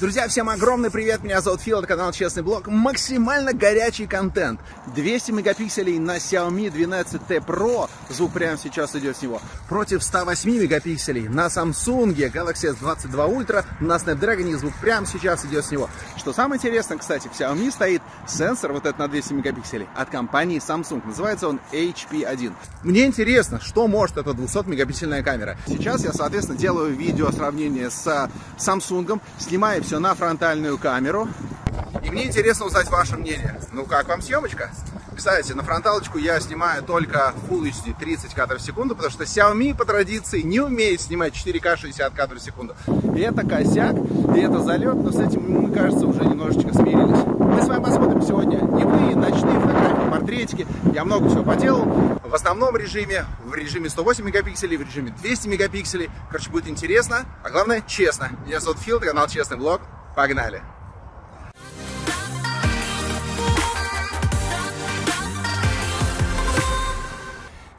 Друзья, всем огромный привет, меня зовут Фил, это канал Честный Блог. Максимально горячий контент. 200 мегапикселей на Xiaomi 12T Pro, звук прямо сейчас идет с него, против 108 мегапикселей на Samsung Galaxy S22 Ultra, на Snapdragon звук прямо сейчас идет с него. Что самое интересное, кстати, в Xiaomi стоит сенсор вот этот на 200 мегапикселей от компании Samsung, называется он HP1. Мне интересно, что может эта 200-мегапиксельная камера. Сейчас я, соответственно, делаю видео сравнение с Samsung, снимаю все на фронтальную камеру. И мне интересно узнать ваше мнение. Ну как вам съемочка? Кстати, на фронталочку я снимаю только Full HD 30 кадров в секунду, потому что Xiaomi по традиции не умеет снимать 4К 60 кадров в секунду. И это косяк, и это залет, но с этим, ну, мне кажется, уже немножечко смирились. Мы с вами посмотрим сегодня дневные, ночные фотографии. 3,3. Я много всего поделал. В основном режиме, в режиме 108 мегапикселей, в режиме 200 мегапикселей. Короче, будет интересно, а главное честно. Меня зовут Фил, канал Честный Блог. Погнали!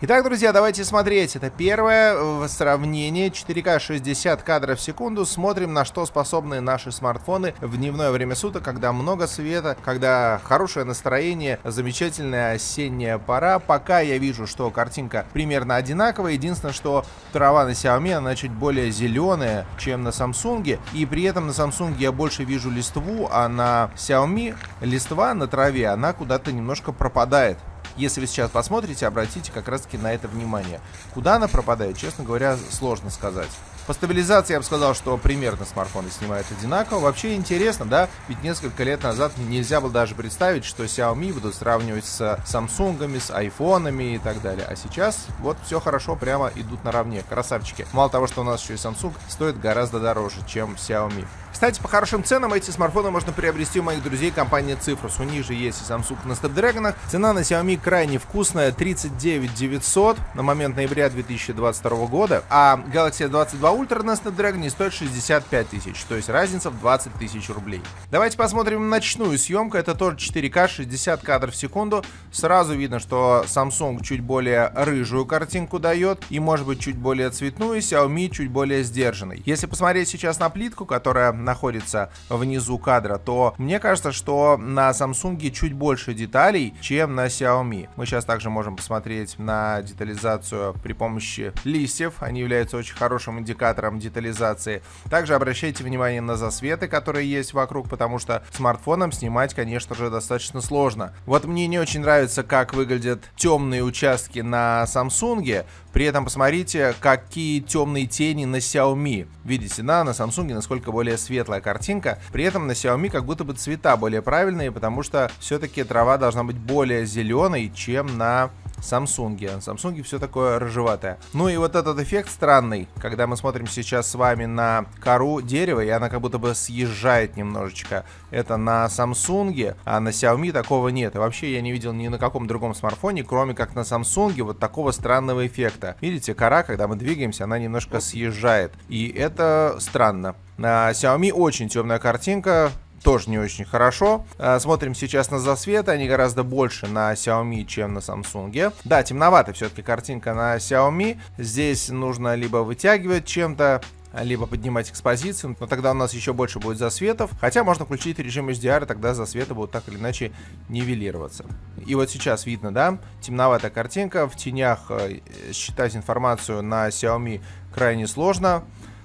Итак, друзья, давайте смотреть. Это первое сравнение 4К 60 кадров в секунду. Смотрим, на что способны наши смартфоны в дневное время суток, когда много света, когда хорошее настроение, замечательная осенняя пора. Пока я вижу, что картинка примерно одинаковая. Единственное, что трава на Xiaomi, она чуть более зеленая, чем на Samsung. И при этом на Samsung я больше вижу листву, а на Xiaomi листва на траве, она куда-то немножко пропадает. Если вы сейчас посмотрите, обратите как раз-таки на это внимание. Куда она пропадает, честно говоря, сложно сказать. По стабилизации я бы сказал, что примерно смартфоны снимают одинаково. Вообще интересно, да? Ведь несколько лет назад нельзя было даже представить, что Xiaomi будут сравнивать с Samsung, с iPhone и так далее. А сейчас вот все хорошо, прямо идут наравне. Красавчики. Мало того, что у нас еще и Samsung стоит гораздо дороже, чем Xiaomi. Кстати, по хорошим ценам эти смартфоны можно приобрести у моих друзей компании Cifrus. У них же есть и Samsung на Snapdragon. Цена на Xiaomi крайне вкусная, 39 900 на момент ноября 2022 года. А Galaxy 22 Ультра Nest Dragon стоит 65 тысяч, то есть разница в 20 тысяч рублей. Давайте посмотрим ночную съемку, это тоже 4К, 60 кадров в секунду. Сразу видно, что Samsung чуть более рыжую картинку дает и может быть чуть более цветную, Xiaomi чуть более сдержанный. Если посмотреть сейчас на плитку, которая находится внизу кадра, то мне кажется, что на Samsung чуть больше деталей, чем на Xiaomi. Мы сейчас также можем посмотреть на детализацию при помощи листьев, они являются очень хорошим индикатором индикатором детализации. Также обращайте внимание на засветы, которые есть вокруг, потому что смартфоном снимать, конечно же, достаточно сложно. Вот мне не очень нравится, как выглядят темные участки на Samsung, при этом посмотрите, какие темные тени на Xiaomi. Видите, да, на Samsung насколько более светлая картинка. При этом на Xiaomi как будто бы цвета более правильные, потому что все-таки трава должна быть более зеленой, чем на Samsung. Samsung все такое рыжеватое. Ну и вот этот эффект странный, когда мы смотрим сейчас с вами на кору дерева, и она как будто бы съезжает немножечко. Это на Samsung, а на Xiaomi такого нет. И вообще я не видел ни на каком другом смартфоне, кроме как на Samsung, вот такого странного эффекта. Видите, кора, когда мы двигаемся, она немножко съезжает. И это странно. На Xiaomi очень темная картинка, тоже не очень хорошо. Э, смотрим сейчас на засветы они гораздо больше на Xiaomi, чем на Samsung. Да, темновато все-таки картинка на Xiaomi. Здесь нужно либо вытягивать чем-то, либо поднимать экспозицию, но тогда у нас еще больше будет засветов. Хотя можно включить режим HDR, и тогда засветы будут так или иначе нивелироваться. И вот сейчас видно, да, темноватая картинка, в тенях э, считать информацию на Xiaomi крайне сложно.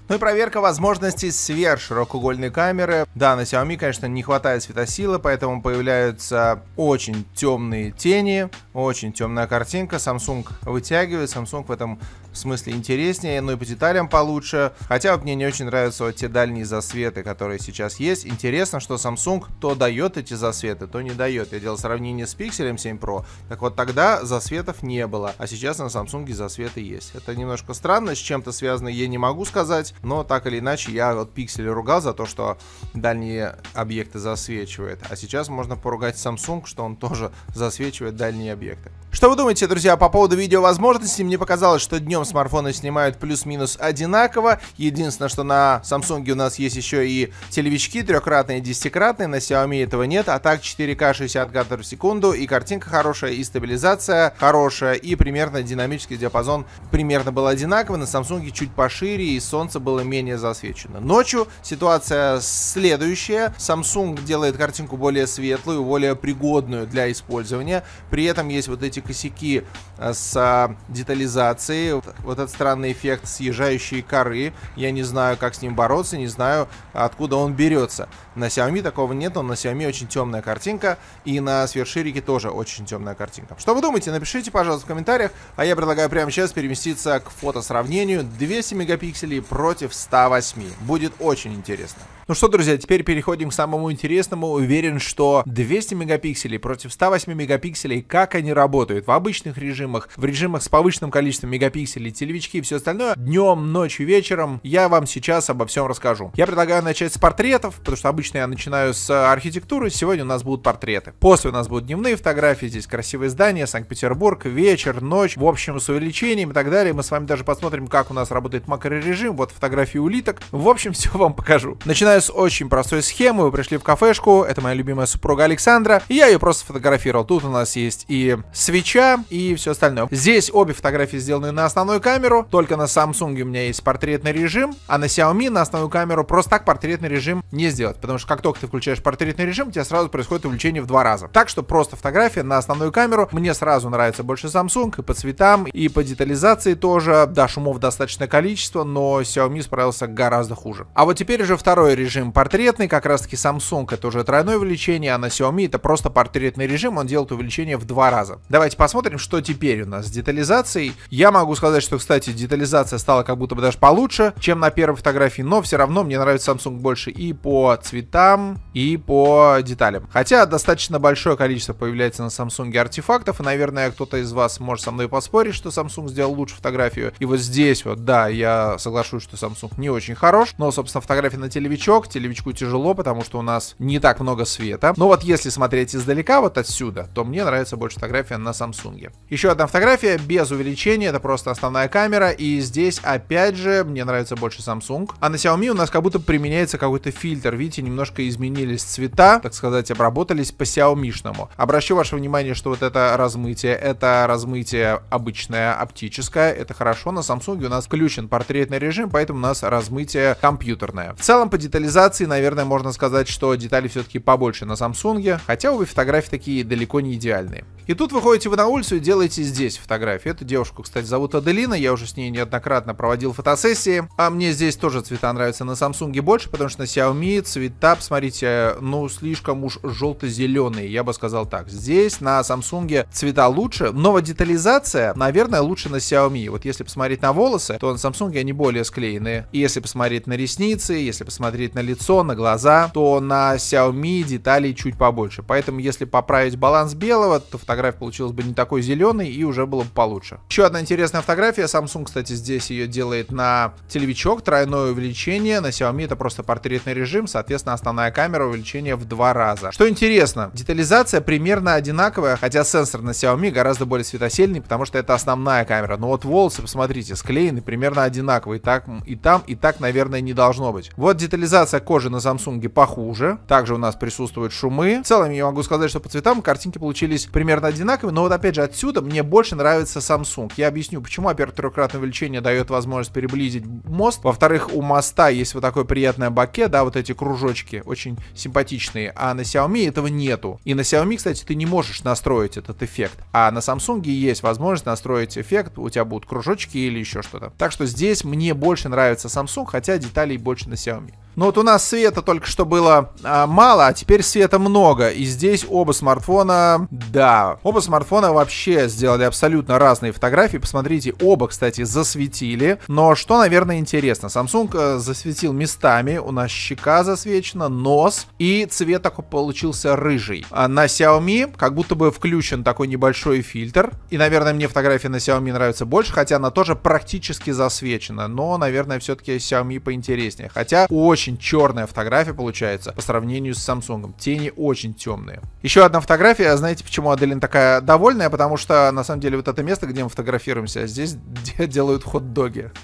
Ну и проверка возможностей сверхширокоугольной камеры. Да, на Xiaomi, конечно, не хватает светосилы, поэтому появляются очень темные тени, очень темная картинка. Samsung вытягивает, Samsung в этом смысле интереснее, но и по деталям получше. Хотя вот мне не очень нравятся вот те дальние засветы, которые сейчас есть. Интересно, что Samsung то дает эти засветы, то не дает. Я делал сравнение с Pixel 7 Pro. Так вот тогда засветов не было, а сейчас на Samsung засветы есть. Это немножко странно, с чем-то связано я не могу сказать но так или иначе я вот пиксели ругал за то, что дальние объекты засвечивает, а сейчас можно поругать Samsung, что он тоже засвечивает дальние объекты. Что вы думаете, друзья, по поводу видео возможностей? Мне показалось, что днем смартфоны снимают плюс-минус одинаково. Единственное, что на Samsung у нас есть еще и телевички трехкратные, десятикратные. На Xiaomi этого нет. А так 4К 60 кадров в секунду. И картинка хорошая, и стабилизация хорошая. И примерно динамический диапазон примерно был одинаковый. На Samsung чуть пошире, и солнце было менее засвечено. Ночью ситуация следующая. Samsung делает картинку более светлую, более пригодную для использования. При этом есть вот эти косяки э, с детализацией, вот этот странный эффект съезжающей коры. Я не знаю, как с ним бороться, не знаю, откуда он берется. На Xiaomi такого нет, он на Xiaomi очень темная картинка, и на сверширике тоже очень темная картинка. Что вы думаете? Напишите, пожалуйста, в комментариях, а я предлагаю прямо сейчас переместиться к фотосравнению 200 мегапикселей против 108. Будет очень интересно. Ну что, друзья, теперь переходим к самому интересному. Уверен, что 200 мегапикселей против 108 мегапикселей, как они работают? работают в обычных режимах, в режимах с повышенным количеством мегапикселей, телевички и все остальное. Днем, ночью, вечером я вам сейчас обо всем расскажу. Я предлагаю начать с портретов, потому что обычно я начинаю с э, архитектуры, сегодня у нас будут портреты. После у нас будут дневные фотографии, здесь красивые здания, Санкт-Петербург, вечер, ночь, в общем, с увеличением и так далее. Мы с вами даже посмотрим, как у нас работает макрорежим, вот фотографии улиток. В общем, все вам покажу. Начинаю с очень простой схемы, вы пришли в кафешку, это моя любимая супруга Александра, и я ее просто сфотографировал. Тут у нас есть и свеч свеча и все остальное. Здесь обе фотографии сделаны на основную камеру, только на Samsung у меня есть портретный режим, а на Xiaomi на основную камеру просто так портретный режим не сделать, потому что как только ты включаешь портретный режим, у тебя сразу происходит увеличение в два раза. Так что просто фотография на основную камеру, мне сразу нравится больше Samsung и по цветам, и по детализации тоже, да, шумов достаточное количество, но Xiaomi справился гораздо хуже. А вот теперь уже второй режим портретный, как раз таки Samsung это уже тройное увеличение, а на Xiaomi это просто портретный режим, он делает увеличение в два раза. Давай давайте посмотрим, что теперь у нас с детализацией. Я могу сказать, что, кстати, детализация стала как будто бы даже получше, чем на первой фотографии, но все равно мне нравится Samsung больше и по цветам, и по деталям. Хотя достаточно большое количество появляется на Samsung артефактов, и, наверное, кто-то из вас может со мной поспорить, что Samsung сделал лучше фотографию. И вот здесь вот, да, я соглашусь, что Samsung не очень хорош, но, собственно, фотография на телевичок, телевичку тяжело, потому что у нас не так много света. Но вот если смотреть издалека, вот отсюда, то мне нравится больше фотография на Samsung. Еще одна фотография без увеличения, это просто основная камера, и здесь опять же мне нравится больше Samsung. А на Xiaomi у нас как будто применяется какой-то фильтр, видите, немножко изменились цвета, так сказать, обработались по Xiaomi-шному. Обращу ваше внимание, что вот это размытие, это размытие обычное, оптическое, это хорошо, на Samsung у нас включен портретный режим, поэтому у нас размытие компьютерное. В целом по детализации, наверное, можно сказать, что детали все-таки побольше на Samsung, хотя, увы, фотографии такие далеко не идеальные. И тут выходит выходите вы на улицу и делаете здесь фотографии. Эту девушку, кстати, зовут Аделина, я уже с ней неоднократно проводил фотосессии. А мне здесь тоже цвета нравятся на Samsung больше, потому что на Xiaomi цвета, посмотрите, ну, слишком уж желто-зеленые, я бы сказал так. Здесь на Samsung цвета лучше, Новая детализация, наверное, лучше на Xiaomi. Вот если посмотреть на волосы, то на Samsung они более склеенные. И если посмотреть на ресницы, если посмотреть на лицо, на глаза, то на Xiaomi деталей чуть побольше. Поэтому если поправить баланс белого, то фотография получилась бы не такой зеленый и уже было бы получше. Еще одна интересная фотография. Samsung, кстати, здесь ее делает на телевичок, тройное увеличение. На Xiaomi это просто портретный режим, соответственно, основная камера увеличение в два раза. Что интересно, детализация примерно одинаковая, хотя сенсор на Xiaomi гораздо более светосильный, потому что это основная камера. Но вот волосы, посмотрите, склеены примерно одинаковые. так, и там, и так, наверное, не должно быть. Вот детализация кожи на Samsung похуже. Также у нас присутствуют шумы. В целом, я могу сказать, что по цветам картинки получились примерно одинаковые, но вот опять же, отсюда мне больше нравится Samsung. Я объясню, почему, во-первых, трехкратное увеличение дает возможность приблизить мост. Во-вторых, у моста есть вот такое приятное боке, да, вот эти кружочки, очень симпатичные. А на Xiaomi этого нету. И на Xiaomi, кстати, ты не можешь настроить этот эффект. А на Samsung есть возможность настроить эффект, у тебя будут кружочки или еще что-то. Так что здесь мне больше нравится Samsung, хотя деталей больше на Xiaomi. Но ну, вот у нас света только что было а, мало, а теперь света много. И здесь оба смартфона, да, оба смартфона вообще сделали абсолютно разные фотографии. Посмотрите, оба, кстати, засветили. Но что, наверное, интересно, Samsung э, засветил местами, у нас щека засвечена, нос и цвет такой получился рыжий. А на Xiaomi как будто бы включен такой небольшой фильтр. И, наверное, мне фотография на Xiaomi нравится больше, хотя она тоже практически засвечена. Но, наверное, все-таки Xiaomi поинтереснее. Хотя очень очень черная фотография получается по сравнению с Samsung. Тени очень темные. Еще одна фотография. Знаете, почему Аделин такая довольная? Потому что, на самом деле, вот это место, где мы фотографируемся, здесь делают хот-доги.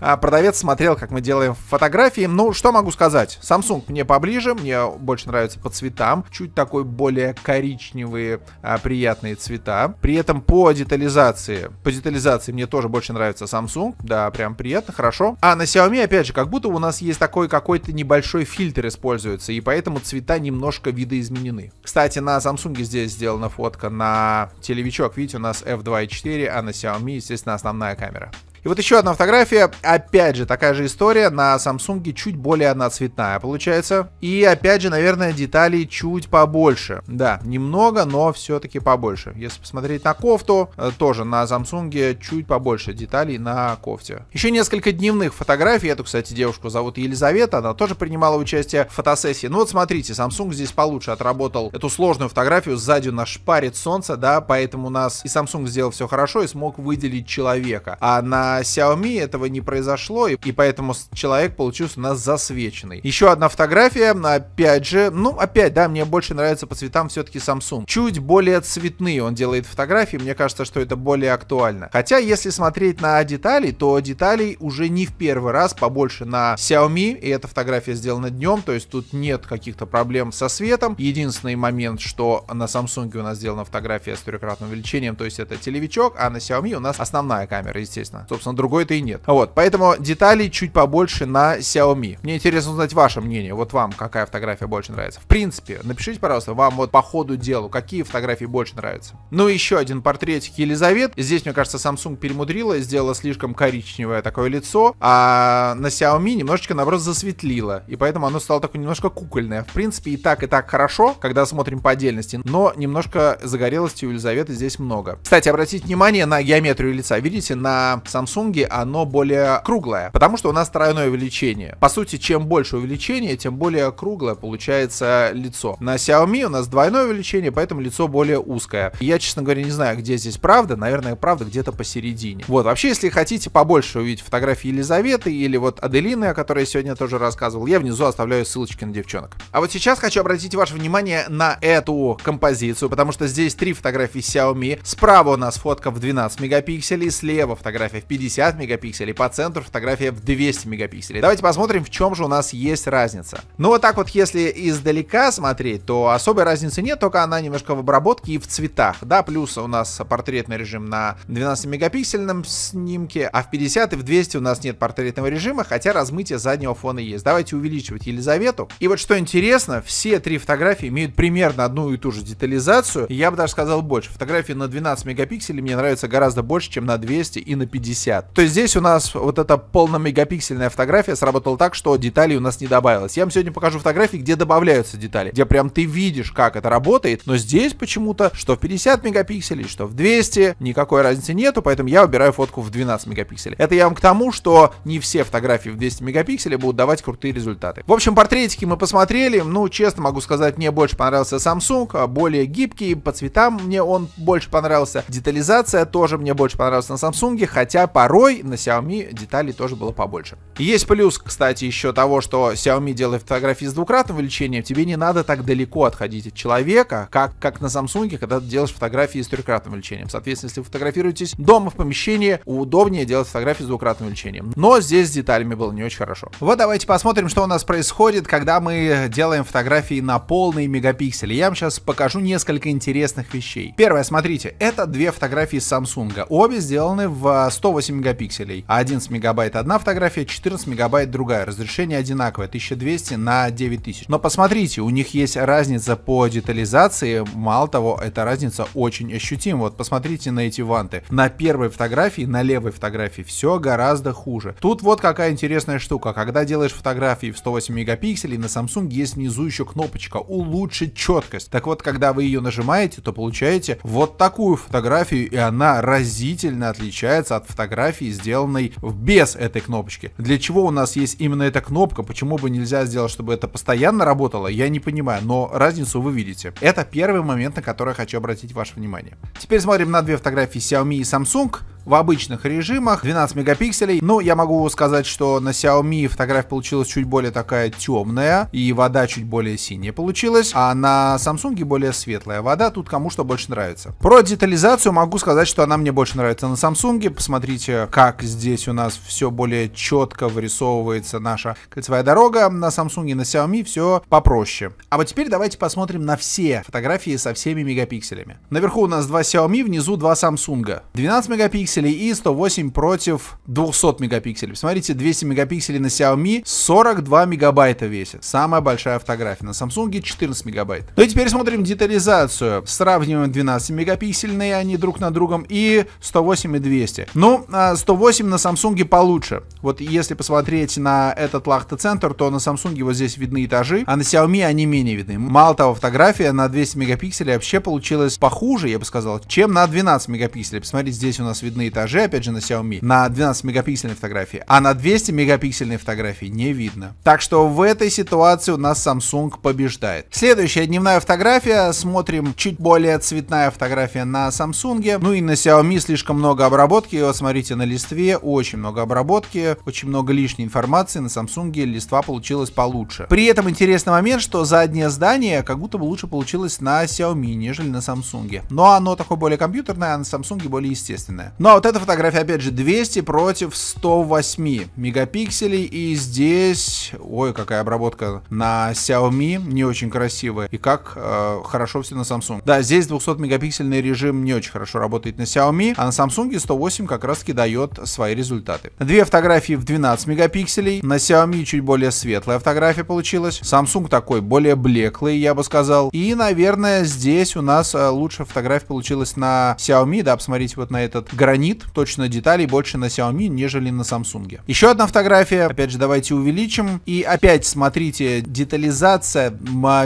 А продавец смотрел, как мы делаем фотографии. Ну, что могу сказать? Samsung мне поближе, мне больше нравится по цветам. Чуть такой более коричневые а, приятные цвета. При этом по детализации, по детализации мне тоже больше нравится Samsung. Да, прям приятно, хорошо. А на Xiaomi, опять же, как будто у нас есть такой такой какой-то небольшой фильтр используется, и поэтому цвета немножко видоизменены. Кстати, на Samsung здесь сделана фотка на телевичок, видите, у нас f2.4, а на Xiaomi, естественно, основная камера. И вот еще одна фотография. Опять же, такая же история. На Samsung чуть более одноцветная получается. И опять же, наверное, деталей чуть побольше. Да, немного, но все-таки побольше. Если посмотреть на кофту, э, тоже на Samsung чуть побольше деталей на кофте. Еще несколько дневных фотографий. Эту, кстати, девушку зовут Елизавета. Она тоже принимала участие в фотосессии. Ну вот смотрите, Samsung здесь получше отработал эту сложную фотографию. Сзади у нас шпарит солнце, да, поэтому у нас и Samsung сделал все хорошо и смог выделить человека. А на на Xiaomi этого не произошло, и, и поэтому человек получился у нас засвеченный. Еще одна фотография, опять же, ну, опять, да, мне больше нравится по цветам все-таки Samsung. Чуть более цветные он делает фотографии, мне кажется, что это более актуально. Хотя, если смотреть на детали, то деталей уже не в первый раз, побольше на Xiaomi, и эта фотография сделана днем, то есть тут нет каких-то проблем со светом. Единственный момент, что на Samsung у нас сделана фотография с трехкратным увеличением, то есть это телевичок, а на Xiaomi у нас основная камера, естественно собственно, другой-то и нет. Вот, поэтому деталей чуть побольше на Xiaomi. Мне интересно узнать ваше мнение, вот вам какая фотография больше нравится. В принципе, напишите, пожалуйста, вам вот по ходу делу, какие фотографии больше нравятся. Ну и еще один портрет Елизавет. Здесь, мне кажется, Samsung перемудрила, сделала слишком коричневое такое лицо, а на Xiaomi немножечко, наоборот, засветлило, и поэтому оно стало такое немножко кукольное. В принципе, и так, и так хорошо, когда смотрим по отдельности, но немножко загорелости у Елизаветы здесь много. Кстати, обратите внимание на геометрию лица. Видите, на Samsung Samsung оно более круглое, потому что у нас тройное увеличение. По сути, чем больше увеличение, тем более круглое получается лицо. На Xiaomi у нас двойное увеличение, поэтому лицо более узкое. Я, честно говоря, не знаю, где здесь правда. Наверное, правда где-то посередине. Вот, вообще, если хотите побольше увидеть фотографии Елизаветы или вот Аделины, о которой я сегодня тоже рассказывал, я внизу оставляю ссылочки на девчонок. А вот сейчас хочу обратить ваше внимание на эту композицию, потому что здесь три фотографии Xiaomi. Справа у нас фотка в 12 мегапикселей, слева фотография в 50 50 мегапикселей, по центру фотография в 200 мегапикселей. Давайте посмотрим, в чем же у нас есть разница. Ну вот так вот, если издалека смотреть, то особой разницы нет, только она немножко в обработке и в цветах. Да, плюс у нас портретный режим на 12-мегапиксельном снимке, а в 50 и в 200 у нас нет портретного режима, хотя размытие заднего фона есть. Давайте увеличивать Елизавету. И вот что интересно, все три фотографии имеют примерно одну и ту же детализацию. Я бы даже сказал больше. Фотографии на 12 мегапикселей мне нравятся гораздо больше, чем на 200 и на 50. 50. То есть здесь у нас вот эта полномегапиксельная фотография сработала так, что деталей у нас не добавилось. Я вам сегодня покажу фотографии, где добавляются детали, где прям ты видишь, как это работает, но здесь почему-то, что в 50 мегапикселей, что в 200, никакой разницы нету, поэтому я выбираю фотку в 12 мегапикселей. Это я вам к тому, что не все фотографии в 200 мегапикселей будут давать крутые результаты. В общем, портретики мы посмотрели, ну, честно могу сказать, мне больше понравился Samsung, а более гибкий, по цветам мне он больше понравился, детализация тоже мне больше понравилась на Samsung, хотя по порой на Xiaomi деталей тоже было побольше. Есть плюс, кстати, еще того, что Xiaomi делает фотографии с двукратным увеличением, тебе не надо так далеко отходить от человека, как, как на Samsung, когда ты делаешь фотографии с трехкратным увеличением. Соответственно, если вы фотографируетесь дома в помещении, удобнее делать фотографии с двукратным увеличением. Но здесь с деталями было не очень хорошо. Вот давайте посмотрим, что у нас происходит, когда мы делаем фотографии на полные мегапиксели. Я вам сейчас покажу несколько интересных вещей. Первое, смотрите, это две фотографии с Samsung. Обе сделаны в 180 8 мегапикселей, а 11 мегабайт одна фотография, 14 мегабайт другая. Разрешение одинаковое, 1200 на 9000. Но посмотрите, у них есть разница по детализации, мало того, эта разница очень ощутима. Вот посмотрите на эти ванты. На первой фотографии, на левой фотографии все гораздо хуже. Тут вот какая интересная штука. Когда делаешь фотографии в 108 мегапикселей, на Samsung есть внизу еще кнопочка «Улучшить четкость». Так вот, когда вы ее нажимаете, то получаете вот такую фотографию, и она разительно отличается от фотографии фотографии, сделанной без этой кнопочки. Для чего у нас есть именно эта кнопка? Почему бы нельзя сделать, чтобы это постоянно работало? Я не понимаю, но разницу вы видите. Это первый момент, на который я хочу обратить ваше внимание. Теперь смотрим на две фотографии Xiaomi и Samsung в обычных режимах 12 мегапикселей. но ну, я могу сказать, что на Xiaomi фотография получилась чуть более такая темная, и вода чуть более синяя получилась, а на Samsung более светлая вода, тут кому что больше нравится. Про детализацию могу сказать, что она мне больше нравится на Samsung. Посмотрите, как здесь у нас все более четко вырисовывается наша кольцевая дорога. На Samsung и на Xiaomi все попроще. А вот теперь давайте посмотрим на все фотографии со всеми мегапикселями. Наверху у нас два Xiaomi, внизу два Samsung. 12 мегапикселей мегапикселей и 108 против 200 мегапикселей. Смотрите, 200 мегапикселей на Xiaomi 42 мегабайта весит. Самая большая фотография. На Samsung 14 мегабайт. Ну и теперь смотрим детализацию. Сравниваем 12 мегапиксельные они друг на другом и 108 и 200. Ну, 108 а на Samsung получше. Вот если посмотреть на этот лахта-центр, то на Samsung вот здесь видны этажи, а на Xiaomi они менее видны. Мало того, фотография на 200 мегапикселей вообще получилась похуже, я бы сказал, чем на 12 мегапикселей. Посмотрите, здесь у нас видны на этаже, опять же на Xiaomi, на 12 мегапиксельной фотографии, а на 200 мегапиксельной фотографии не видно. Так что в этой ситуации у нас Samsung побеждает. Следующая дневная фотография, смотрим чуть более цветная фотография на Samsung, ну и на Xiaomi слишком много обработки, вот смотрите на листве, очень много обработки, очень много лишней информации, на Samsung листва получилась получше. При этом интересный момент, что заднее здание как будто бы лучше получилось на Xiaomi, нежели на Samsung. Но оно такое более компьютерное, а на Samsung более естественное. Но ну а вот эта фотография, опять же, 200 против 108 мегапикселей. И здесь... Ой, какая обработка на Xiaomi, не очень красивая. И как э, хорошо все на Samsung. Да, здесь 200-мегапиксельный режим не очень хорошо работает на Xiaomi, а на Samsung 108 как раз-таки дает свои результаты. Две фотографии в 12 мегапикселей. На Xiaomi чуть более светлая фотография получилась. Samsung такой более блеклый, я бы сказал. И, наверное, здесь у нас э, лучшая фотография получилась на Xiaomi. Да, посмотрите вот на этот гранит фонит, точно деталей больше на Xiaomi, нежели на Samsung. Еще одна фотография, опять же, давайте увеличим. И опять смотрите, детализация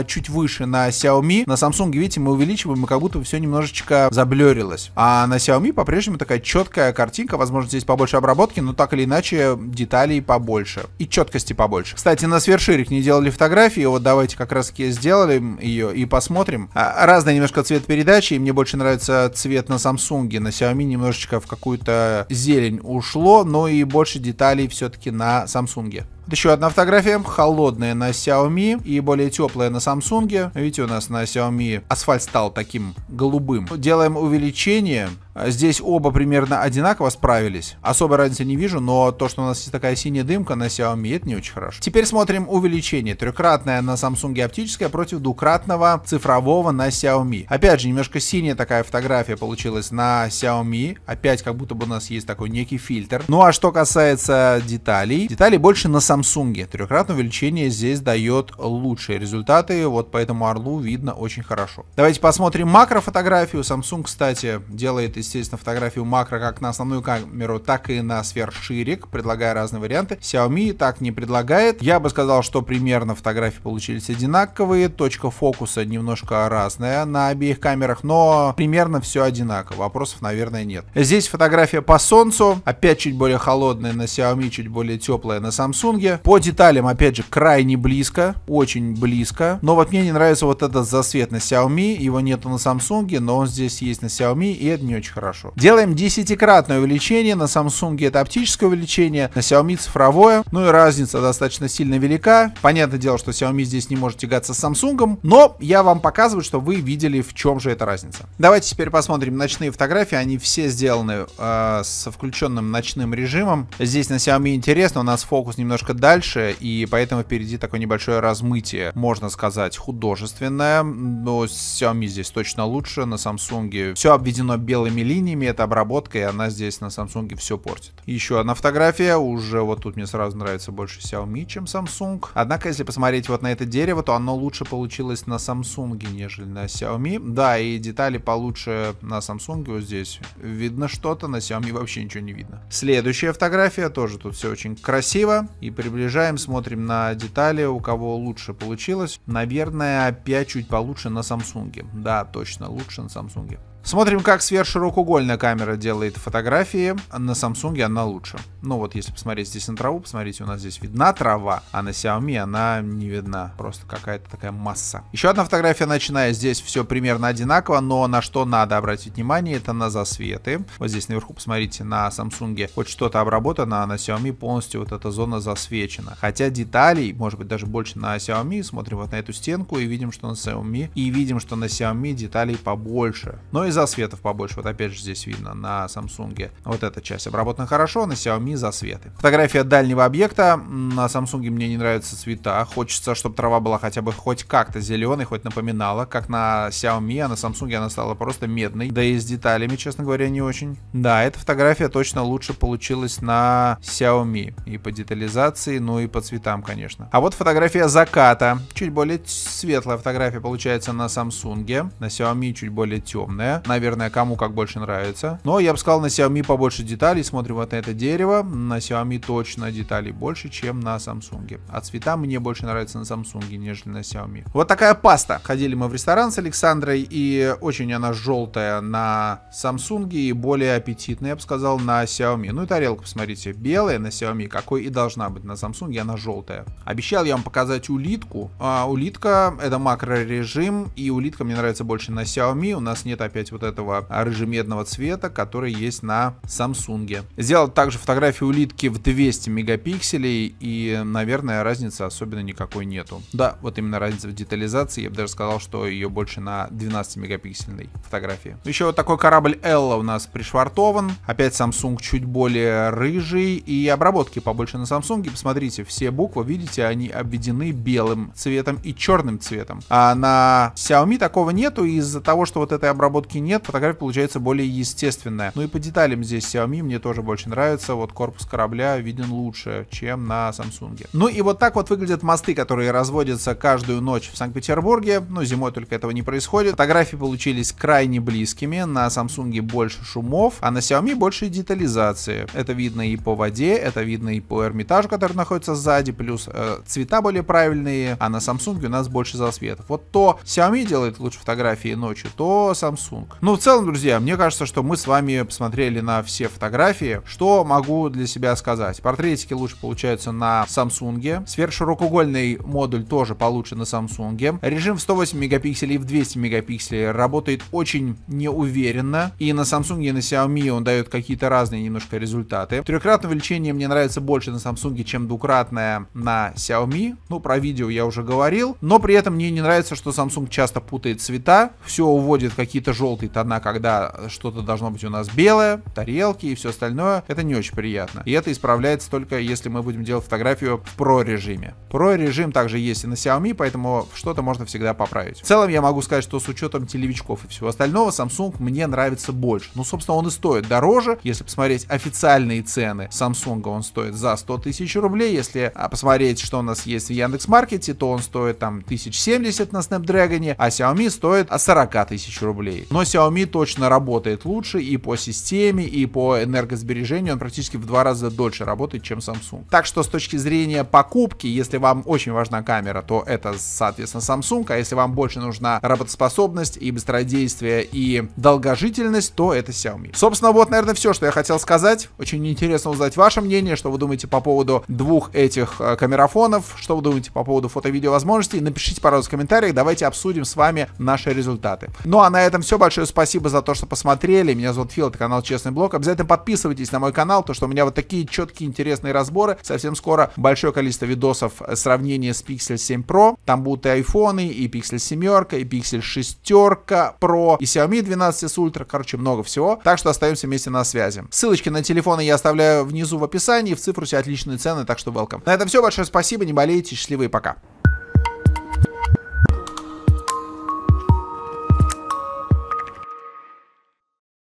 чуть выше на Xiaomi. На Samsung, видите, мы увеличиваем, и как будто все немножечко заблерилось. А на Xiaomi по-прежнему такая четкая картинка, возможно, здесь побольше обработки, но так или иначе деталей побольше и четкости побольше. Кстати, на сверширик не делали фотографии, вот давайте как раз таки сделаем ее и посмотрим. А, разный немножко цвет передачи, и мне больше нравится цвет на Samsung, на Xiaomi немножечко в какую-то зелень ушло, но и больше деталей все-таки на Samsung. Вот еще одна фотография. Холодная на Xiaomi и более теплая на Samsung. Видите, у нас на Xiaomi асфальт стал таким голубым. Делаем увеличение. Здесь оба примерно одинаково справились. Особой разницы не вижу, но то, что у нас есть такая синяя дымка на Xiaomi, это не очень хорошо. Теперь смотрим увеличение. Трехкратное на Samsung оптическое против двукратного цифрового на Xiaomi. Опять же, немножко синяя такая фотография получилась на Xiaomi. Опять как будто бы у нас есть такой некий фильтр. Ну а что касается деталей. Деталей больше на Samsung Samsung. Трехкратное увеличение здесь дает лучшие результаты, вот поэтому Орлу видно очень хорошо. Давайте посмотрим макрофотографию. Samsung, кстати, делает, естественно, фотографию макро как на основную камеру, так и на сверхширик, предлагая разные варианты. Xiaomi так не предлагает. Я бы сказал, что примерно фотографии получились одинаковые, точка фокуса немножко разная на обеих камерах, но примерно все одинаково, вопросов, наверное, нет. Здесь фотография по солнцу, опять чуть более холодная на Xiaomi, чуть более теплая на Samsung дороге. По деталям, опять же, крайне близко, очень близко. Но вот мне не нравится вот этот засвет на Xiaomi, его нету на Samsung, но он здесь есть на Xiaomi, и это не очень хорошо. Делаем десятикратное увеличение, на Samsung это оптическое увеличение, на Xiaomi цифровое, ну и разница достаточно сильно велика. Понятное дело, что Xiaomi здесь не может тягаться с Samsung, но я вам показываю, что вы видели, в чем же эта разница. Давайте теперь посмотрим ночные фотографии, они все сделаны э, со включенным ночным режимом. Здесь на Xiaomi интересно, у нас фокус немножко дальше, и поэтому впереди такое небольшое размытие, можно сказать, художественное. Но Xiaomi здесь точно лучше, на Samsung все обведено белыми линиями, это обработка, и она здесь на Samsung все портит. Еще одна фотография, уже вот тут мне сразу нравится больше Xiaomi, чем Samsung. Однако, если посмотреть вот на это дерево, то оно лучше получилось на Samsung, нежели на Xiaomi. Да, и детали получше на Samsung вот здесь. Видно что-то, на Xiaomi вообще ничего не видно. Следующая фотография, тоже тут все очень красиво и при приближаем, смотрим на детали, у кого лучше получилось. Наверное, опять чуть получше на Samsung. Да, точно, лучше на Samsung. Смотрим, как сверхширокоугольная камера делает фотографии. На Samsung она лучше. Ну вот, если посмотреть здесь на траву, посмотрите, у нас здесь видна трава, а на Xiaomi она не видна. Просто какая-то такая масса. Еще одна фотография, начиная здесь все примерно одинаково, но на что надо обратить внимание, это на засветы. Вот здесь наверху, посмотрите, на Samsung хоть что-то обработано, а на Xiaomi полностью вот эта зона засвечена. Хотя деталей, может быть, даже больше на Xiaomi. Смотрим вот на эту стенку и видим, что на Xiaomi, и видим, что на Xiaomi деталей побольше. Но из засветов побольше. Вот опять же здесь видно на Samsung. Вот эта часть обработана хорошо, на Xiaomi засветы. Фотография дальнего объекта. На Samsung мне не нравятся цвета. Хочется, чтобы трава была хотя бы хоть как-то зеленой, хоть напоминала, как на Xiaomi, а на Samsung она стала просто медной. Да и с деталями, честно говоря, не очень. Да, эта фотография точно лучше получилась на Xiaomi. И по детализации, ну и по цветам, конечно. А вот фотография заката. Чуть более светлая фотография получается на Samsung. На Xiaomi чуть более темная наверное, кому как больше нравится. Но я бы сказал, на Xiaomi побольше деталей. Смотрим вот на это дерево. На Xiaomi точно деталей больше, чем на Samsung. А цвета мне больше нравятся на Samsung, нежели на Xiaomi. Вот такая паста. Ходили мы в ресторан с Александрой, и очень она желтая на Samsung и более аппетитная, я бы сказал, на Xiaomi. Ну и тарелка, посмотрите, белая на Xiaomi, какой и должна быть на Samsung, она желтая. Обещал я вам показать улитку. А, улитка — это макрорежим, и улитка мне нравится больше на Xiaomi. У нас нет опять добавить вот этого рыжемедного цвета, который есть на Samsung. Сделал также фотографию улитки в 200 мегапикселей и, наверное, разницы особенно никакой нету. Да, вот именно разница в детализации, я бы даже сказал, что ее больше на 12 мегапиксельной фотографии. Еще вот такой корабль Элла у нас пришвартован. Опять Samsung чуть более рыжий и обработки побольше на Samsung. Посмотрите, все буквы, видите, они обведены белым цветом и черным цветом. А на Xiaomi такого нету из-за того, что вот этой обработки практически нет, фотография получается более естественная. Ну и по деталям здесь Xiaomi мне тоже больше нравится, вот корпус корабля виден лучше, чем на Samsung. Ну и вот так вот выглядят мосты, которые разводятся каждую ночь в Санкт-Петербурге, ну зимой только этого не происходит. Фотографии получились крайне близкими, на Samsung больше шумов, а на Xiaomi больше детализации. Это видно и по воде, это видно и по Эрмитажу, который находится сзади, плюс э, цвета более правильные, а на Samsung у нас больше засветов. Вот то Xiaomi делает лучше фотографии ночью, то Samsung рисунок. Ну, в целом, друзья, мне кажется, что мы с вами посмотрели на все фотографии. Что могу для себя сказать? Портретики лучше получаются на Samsung. Сверхширокоугольный модуль тоже получше на Samsung. Режим в 108 мегапикселей и в 200 мегапикселей работает очень неуверенно. И на Samsung, и на Xiaomi он дает какие-то разные немножко результаты. Трехкратное увеличение мне нравится больше на Samsung, чем двукратное на Xiaomi. Ну, про видео я уже говорил. Но при этом мне не нравится, что Samsung часто путает цвета. Все уводит какие-то желтые желтые тона, когда что-то должно быть у нас белое, тарелки и все остальное, это не очень приятно. И это исправляется только если мы будем делать фотографию в Pro режиме. Pro режим также есть и на Xiaomi, поэтому что-то можно всегда поправить. В целом я могу сказать, что с учетом телевичков и всего остального Samsung мне нравится больше. Ну, собственно, он и стоит дороже. Если посмотреть официальные цены Samsung, он стоит за 100 тысяч рублей. Если а, посмотреть, что у нас есть в Яндекс.Маркете, то он стоит там 1070 на Snapdragon, а Xiaomi стоит от 40 тысяч рублей. Но Xiaomi точно работает лучше и по системе, и по энергосбережению. Он практически в два раза дольше работает, чем Samsung. Так что с точки зрения покупки, если вам очень важна камера, то это, соответственно, Samsung. А если вам больше нужна работоспособность и быстродействие и долгожительность, то это Xiaomi. Собственно, вот, наверное, все, что я хотел сказать. Очень интересно узнать ваше мнение, что вы думаете по поводу двух этих э, камерафонов, что вы думаете по поводу фото-видео возможностей. Напишите, пожалуйста, в комментариях, давайте обсудим с вами наши результаты. Ну а на этом все. Большое большое спасибо за то, что посмотрели. Меня зовут Фил, это канал Честный Блог. Обязательно подписывайтесь на мой канал, то что у меня вот такие четкие интересные разборы. Совсем скоро большое количество видосов сравнения с Pixel 7 Pro. Там будут и айфоны, и Pixel 7, и Pixel 6 Pro, и Xiaomi 12S Ultra. Короче, много всего. Так что остаемся вместе на связи. Ссылочки на телефоны я оставляю внизу в описании. В цифру все отличные цены, так что welcome. На этом все. Большое спасибо. Не болейте. Счастливы и пока.